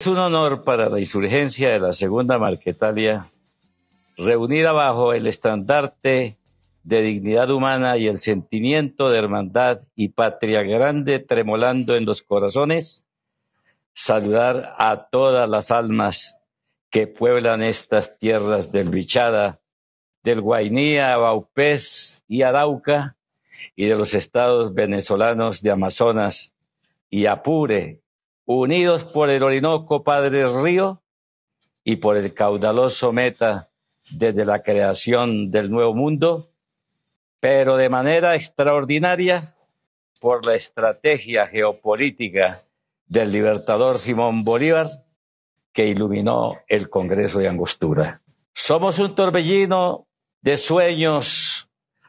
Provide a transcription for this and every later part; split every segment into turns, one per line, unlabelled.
Es un honor para la insurgencia de la Segunda Marquetalia, reunida bajo el estandarte de dignidad humana y el sentimiento de hermandad y patria grande tremolando en los corazones, saludar a todas las almas que pueblan estas tierras del Bichada, del Guainía, Baupés y Arauca, y de los estados venezolanos de Amazonas y Apure, unidos por el Orinoco Padre Río y por el caudaloso Meta desde la creación del Nuevo Mundo, pero de manera extraordinaria por la estrategia geopolítica del libertador Simón Bolívar que iluminó el Congreso de Angostura. Somos un torbellino de sueños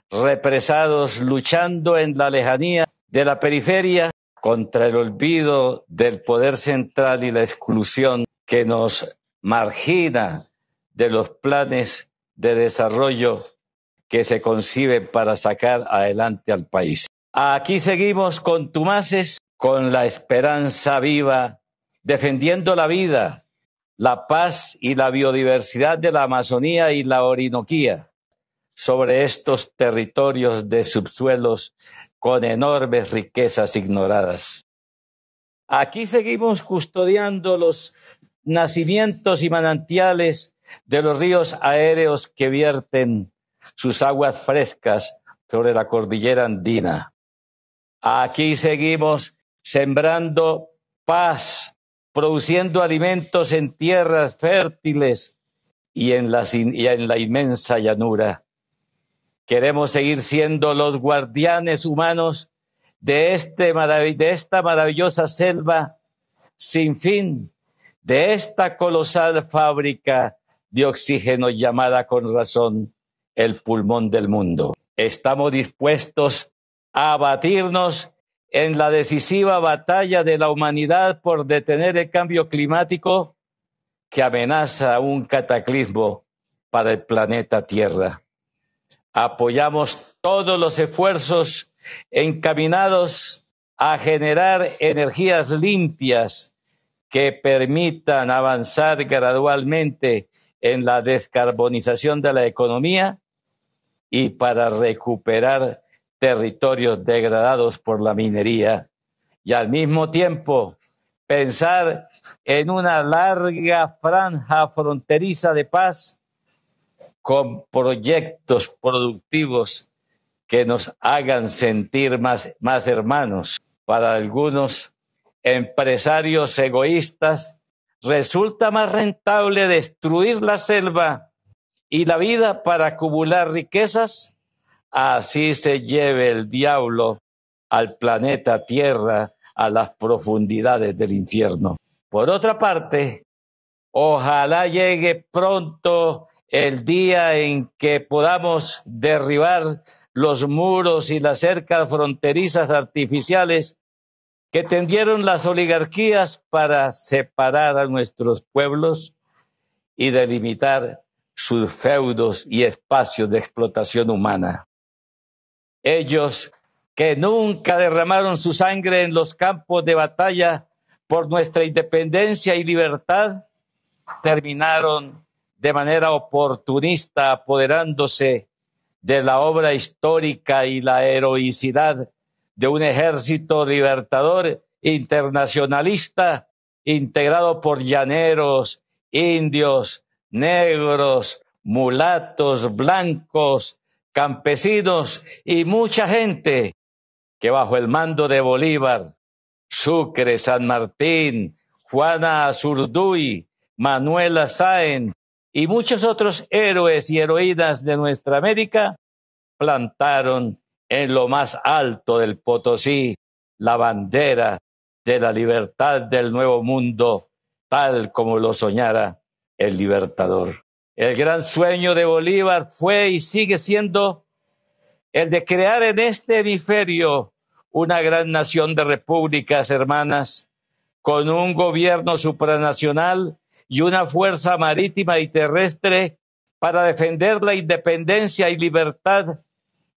represados luchando en la lejanía de la periferia contra el olvido del poder central y la exclusión que nos margina de los planes de desarrollo que se conciben para sacar adelante al país. Aquí seguimos con Tumases, con la esperanza viva, defendiendo la vida, la paz y la biodiversidad de la Amazonía y la Orinoquía sobre estos territorios de subsuelos con enormes riquezas ignoradas. Aquí seguimos custodiando los nacimientos y manantiales de los ríos aéreos que vierten sus aguas frescas sobre la cordillera andina. Aquí seguimos sembrando paz, produciendo alimentos en tierras fértiles y en, la, y en la inmensa llanura Queremos seguir siendo los guardianes humanos de, este de esta maravillosa selva sin fin, de esta colosal fábrica de oxígeno llamada con razón el pulmón del mundo. Estamos dispuestos a batirnos en la decisiva batalla de la humanidad por detener el cambio climático que amenaza un cataclismo para el planeta Tierra apoyamos todos los esfuerzos encaminados a generar energías limpias que permitan avanzar gradualmente en la descarbonización de la economía y para recuperar territorios degradados por la minería y al mismo tiempo pensar en una larga franja fronteriza de paz con proyectos productivos que nos hagan sentir más, hermanos. Para algunos empresarios egoístas, resulta más rentable destruir la selva y la vida para acumular riquezas. Así se lleve el diablo al planeta Tierra, a las profundidades del infierno. Por otra parte, ojalá llegue pronto el día en que podamos derribar los muros y las cercas fronterizas artificiales que tendieron las oligarquías para separar a nuestros pueblos y delimitar sus feudos y espacios de explotación humana. Ellos que nunca derramaron su sangre en los campos de batalla por nuestra independencia y libertad, terminaron de manera oportunista, apoderándose de la obra histórica y la heroicidad de un ejército libertador internacionalista integrado por llaneros, indios, negros, mulatos, blancos, campesinos y mucha gente que bajo el mando de Bolívar, Sucre, San Martín, Juana Azurduy, Manuela Sáenz, y muchos otros héroes y heroínas de nuestra América plantaron en lo más alto del Potosí la bandera de la libertad del nuevo mundo, tal como lo soñara el libertador. El gran sueño de Bolívar fue y sigue siendo el de crear en este hemisferio una gran nación de repúblicas hermanas, con un gobierno supranacional y una fuerza marítima y terrestre para defender la independencia y libertad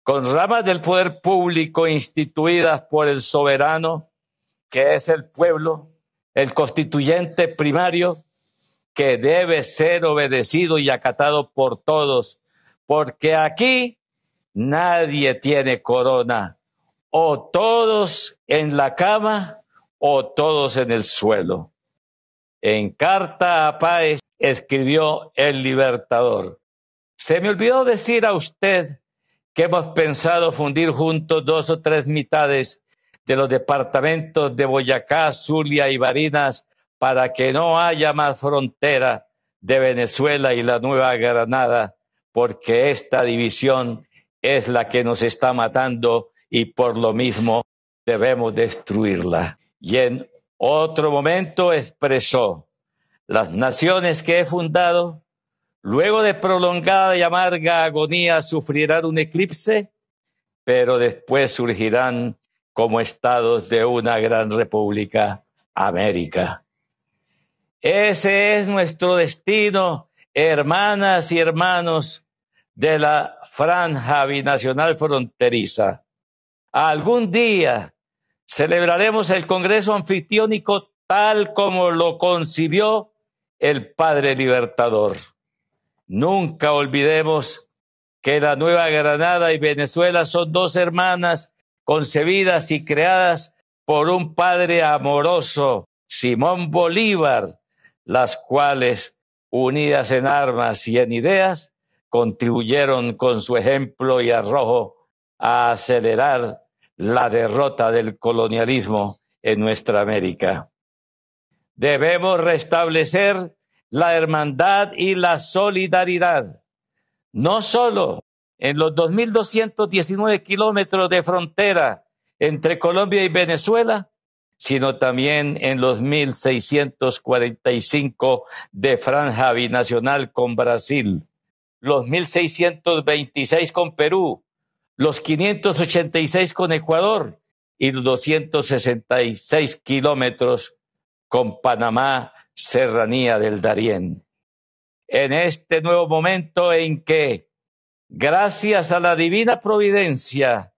con ramas del poder público instituidas por el soberano, que es el pueblo, el constituyente primario, que debe ser obedecido y acatado por todos, porque aquí nadie tiene corona, o todos en la cama o todos en el suelo. En carta a Páez escribió el Libertador. Se me olvidó decir a usted que hemos pensado fundir juntos dos o tres mitades de los departamentos de Boyacá, Zulia y Barinas para que no haya más frontera de Venezuela y la Nueva Granada, porque esta división es la que nos está matando y por lo mismo debemos destruirla. Y en otro momento expresó, las naciones que he fundado, luego de prolongada y amarga agonía, sufrirán un eclipse, pero después surgirán como estados de una gran república, América. Ese es nuestro destino, hermanas y hermanos de la franja binacional fronteriza. Algún día celebraremos el Congreso anfitriónico tal como lo concibió el Padre Libertador. Nunca olvidemos que la Nueva Granada y Venezuela son dos hermanas concebidas y creadas por un Padre amoroso, Simón Bolívar, las cuales, unidas en armas y en ideas, contribuyeron con su ejemplo y arrojo a acelerar la derrota del colonialismo en nuestra América. Debemos restablecer la hermandad y la solidaridad, no solo en los 2.219 kilómetros de frontera entre Colombia y Venezuela, sino también en los 1.645 de franja binacional con Brasil, los 1.626 con Perú los 586 con Ecuador y los 266 kilómetros con Panamá, Serranía del Darién. En este nuevo momento en que, gracias a la divina providencia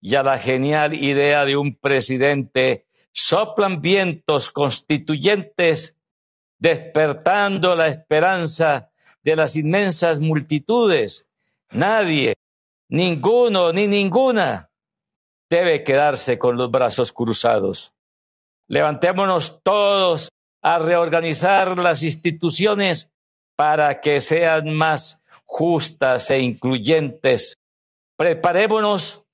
y a la genial idea de un presidente, soplan vientos constituyentes, despertando la esperanza de las inmensas multitudes. Nadie, Ninguno ni ninguna debe quedarse con los brazos cruzados. Levantémonos todos a reorganizar las instituciones para que sean más justas e incluyentes. Preparémonos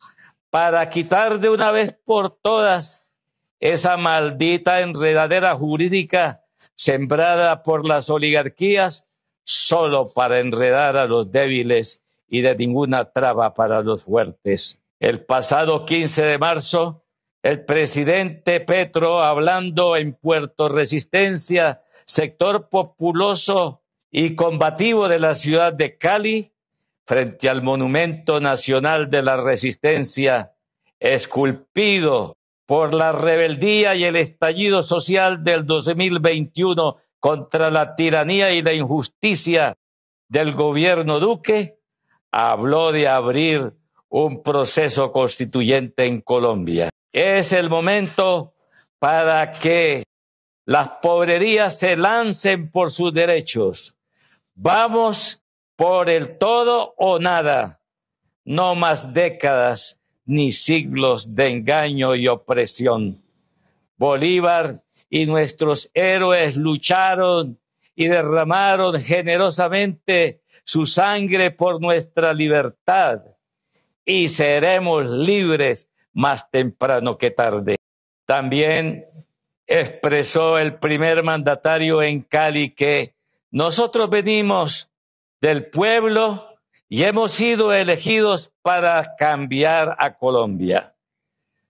para quitar de una vez por todas esa maldita enredadera jurídica sembrada por las oligarquías solo para enredar a los débiles y de ninguna traba para los fuertes. El pasado 15 de marzo, el presidente Petro, hablando en Puerto Resistencia, sector populoso y combativo de la ciudad de Cali, frente al Monumento Nacional de la Resistencia, esculpido por la rebeldía y el estallido social del 2021 contra la tiranía y la injusticia del gobierno Duque, habló de abrir un proceso constituyente en Colombia. Es el momento para que las pobrerías se lancen por sus derechos. Vamos por el todo o nada, no más décadas ni siglos de engaño y opresión. Bolívar y nuestros héroes lucharon y derramaron generosamente su sangre por nuestra libertad y seremos libres más temprano que tarde. También expresó el primer mandatario en Cali que nosotros venimos del pueblo y hemos sido elegidos para cambiar a Colombia.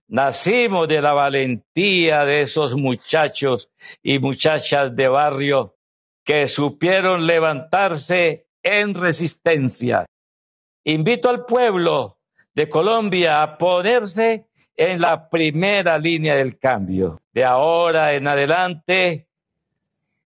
Nacimos de la valentía de esos muchachos y muchachas de barrio que supieron levantarse en resistencia. Invito al pueblo de Colombia a ponerse en la primera línea del cambio. De ahora en adelante,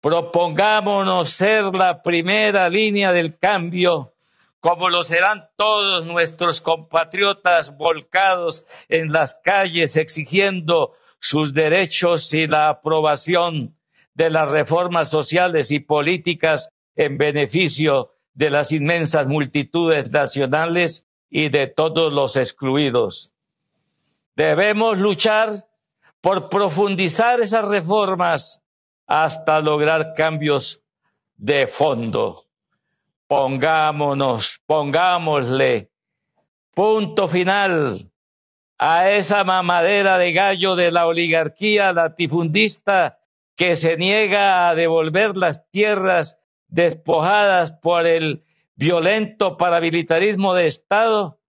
propongámonos ser la primera línea del cambio, como lo serán todos nuestros compatriotas volcados en las calles exigiendo sus derechos y la aprobación de las reformas sociales y políticas en beneficio de las inmensas multitudes nacionales y de todos los excluidos. Debemos luchar por profundizar esas reformas hasta lograr cambios de fondo. Pongámonos, pongámosle punto final a esa mamadera de gallo de la oligarquía latifundista que se niega a devolver las tierras despojadas por el violento paramilitarismo de Estado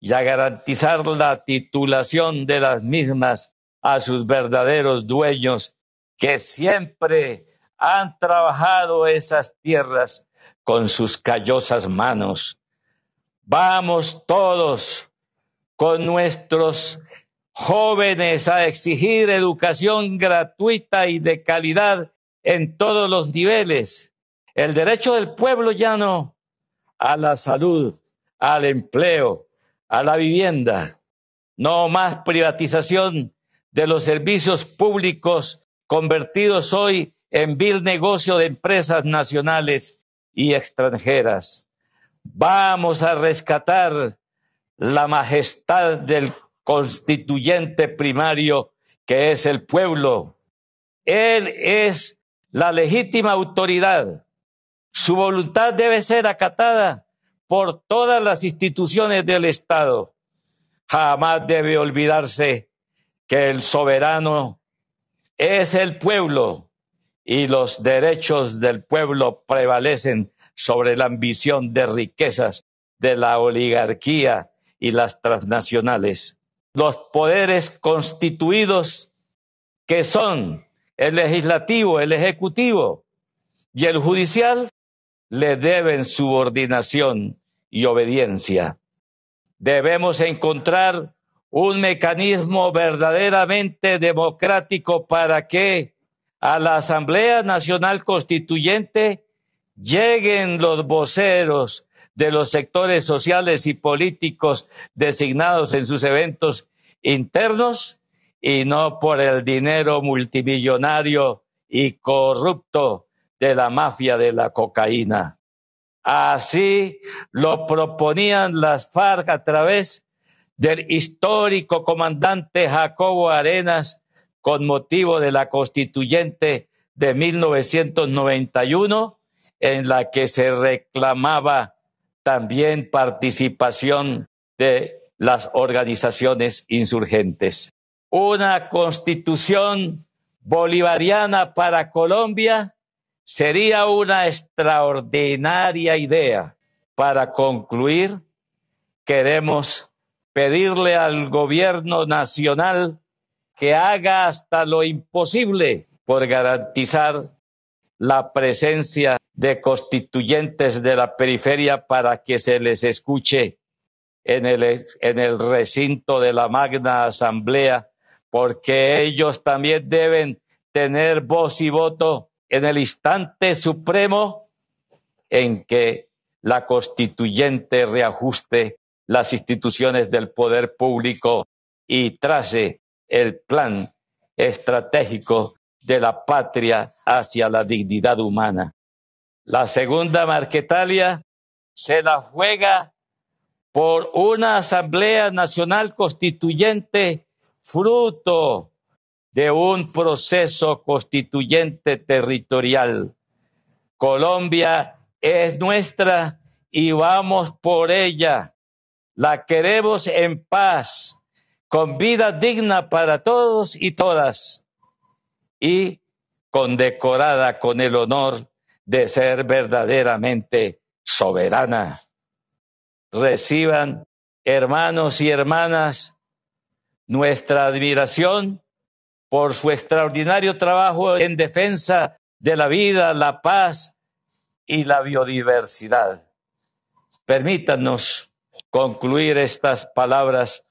y a garantizar la titulación de las mismas a sus verdaderos dueños que siempre han trabajado esas tierras con sus callosas manos. Vamos todos con nuestros jóvenes a exigir educación gratuita y de calidad en todos los niveles el derecho del pueblo llano a la salud, al empleo, a la vivienda. No más privatización de los servicios públicos convertidos hoy en vil negocio de empresas nacionales y extranjeras. Vamos a rescatar la majestad del constituyente primario que es el pueblo. Él es la legítima autoridad su voluntad debe ser acatada por todas las instituciones del Estado. Jamás debe olvidarse que el soberano es el pueblo y los derechos del pueblo prevalecen sobre la ambición de riquezas de la oligarquía y las transnacionales. Los poderes constituidos que son el legislativo, el ejecutivo y el judicial le deben subordinación y obediencia. Debemos encontrar un mecanismo verdaderamente democrático para que a la Asamblea Nacional Constituyente lleguen los voceros de los sectores sociales y políticos designados en sus eventos internos y no por el dinero multimillonario y corrupto de la mafia de la cocaína. Así lo proponían las FARC a través del histórico comandante Jacobo Arenas con motivo de la constituyente de 1991, en la que se reclamaba también participación de las organizaciones insurgentes. Una constitución bolivariana para Colombia Sería una extraordinaria idea. Para concluir, queremos pedirle al gobierno nacional que haga hasta lo imposible por garantizar la presencia de constituyentes de la periferia para que se les escuche en el, en el recinto de la Magna Asamblea, porque ellos también deben tener voz y voto en el instante supremo en que la constituyente reajuste las instituciones del poder público y trace el plan estratégico de la patria hacia la dignidad humana. La segunda Marquetalia se la juega por una Asamblea Nacional Constituyente fruto de un proceso constituyente territorial. Colombia es nuestra y vamos por ella. La queremos en paz, con vida digna para todos y todas y condecorada con el honor de ser verdaderamente soberana. Reciban, hermanos y hermanas, nuestra admiración por su extraordinario trabajo en defensa de la vida, la paz y la biodiversidad. Permítanos concluir estas palabras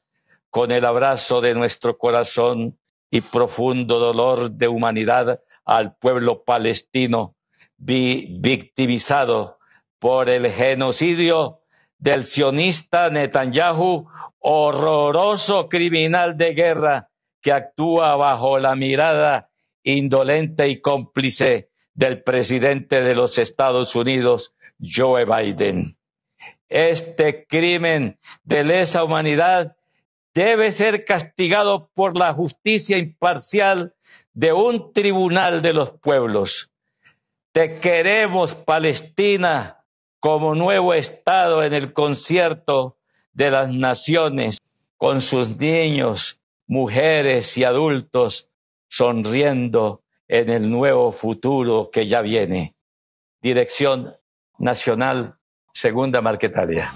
con el abrazo de nuestro corazón y profundo dolor de humanidad al pueblo palestino victimizado por el genocidio del sionista Netanyahu, horroroso criminal de guerra que actúa bajo la mirada indolente y cómplice del presidente de los Estados Unidos, Joe Biden. Este crimen de lesa humanidad debe ser castigado por la justicia imparcial de un tribunal de los pueblos. Te queremos, Palestina, como nuevo Estado en el concierto de las naciones, con sus niños, mujeres y adultos sonriendo en el nuevo futuro que ya viene. Dirección Nacional Segunda Marquetaria.